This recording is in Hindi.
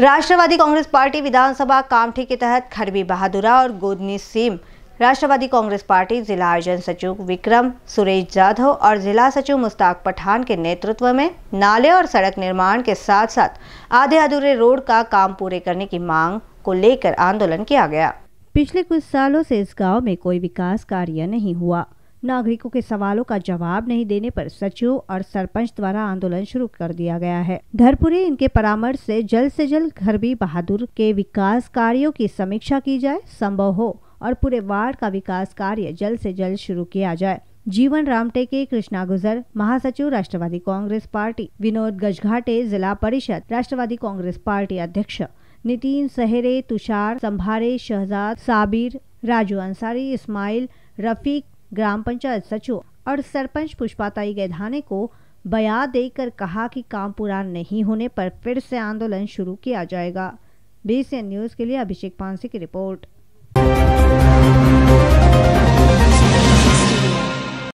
राष्ट्रवादी कांग्रेस पार्टी विधानसभा कामठी के तहत खरबी बहादुरा और गोदनी सीम राष्ट्रवादी कांग्रेस पार्टी जिला आयोजन सचिव विक्रम सुरेश जाधव और जिला सचिव मुस्ताक पठान के नेतृत्व में नाले और सड़क निर्माण के साथ साथ आधे अधूरे रोड का काम पूरे करने की मांग को लेकर आंदोलन किया गया पिछले कुछ सालों से इस गांव में कोई विकास कार्य नहीं हुआ नागरिकों के सवालों का जवाब नहीं देने पर सचिव और सरपंच द्वारा आंदोलन शुरू कर दिया गया है धरपुरी इनके परामर्श से जल्द से जल्द घर भी बहादुर के विकास कार्यों की समीक्षा की जाए संभव हो और पूरे वार्ड का विकास कार्य जल्द से जल्द शुरू किया जाए जीवन के कृष्णा गुजर महासचिव राष्ट्रवादी कांग्रेस पार्टी विनोद गजघाटे जिला परिषद राष्ट्रवादी कांग्रेस पार्टी अध्यक्ष नितिन सहरे तुषार संभारे शहजाद साबिर राजू अंसारी इस्माइल रफीक ग्राम पंचायत सचिव और सरपंच पुष्पाताई गैधाने को बयां देकर कहा कि काम पूरा नहीं होने पर फिर से आंदोलन शुरू किया जाएगा बीसीएन न्यूज़ के लिए अभिषेक पांसी की रिपोर्ट